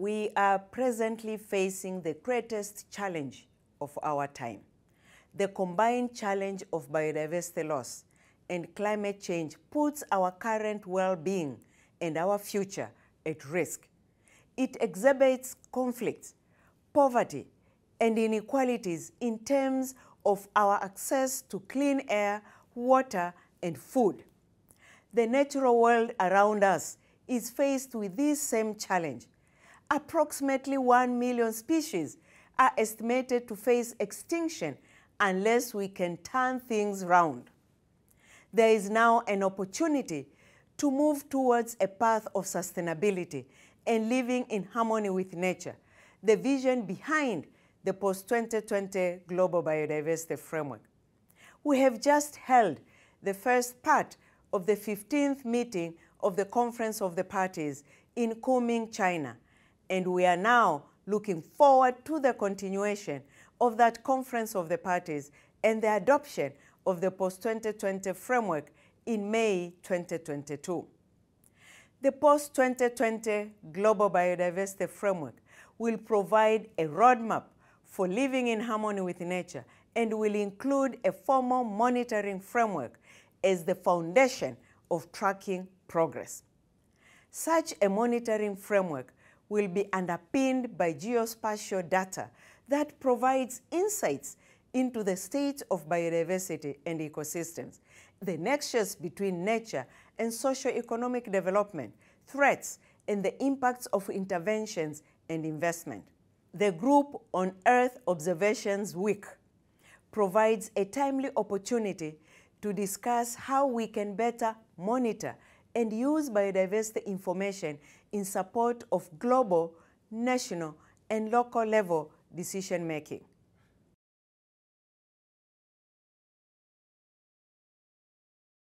we are presently facing the greatest challenge of our time. The combined challenge of biodiversity loss and climate change puts our current well-being and our future at risk. It exhibits conflict, poverty, and inequalities in terms of our access to clean air, water, and food. The natural world around us is faced with this same challenge approximately 1 million species are estimated to face extinction unless we can turn things round. There is now an opportunity to move towards a path of sustainability and living in harmony with nature, the vision behind the post-2020 Global Biodiversity Framework. We have just held the first part of the 15th meeting of the Conference of the Parties in Kunming, China, and we are now looking forward to the continuation of that conference of the parties and the adoption of the post-2020 framework in May 2022. The post-2020 Global Biodiversity Framework will provide a roadmap for living in harmony with nature and will include a formal monitoring framework as the foundation of tracking progress. Such a monitoring framework will be underpinned by geospatial data that provides insights into the state of biodiversity and ecosystems, the nexus between nature and socio-economic development, threats, and the impacts of interventions and investment. The group on Earth Observations Week provides a timely opportunity to discuss how we can better monitor and use biodiversity information in support of global, national, and local level decision making.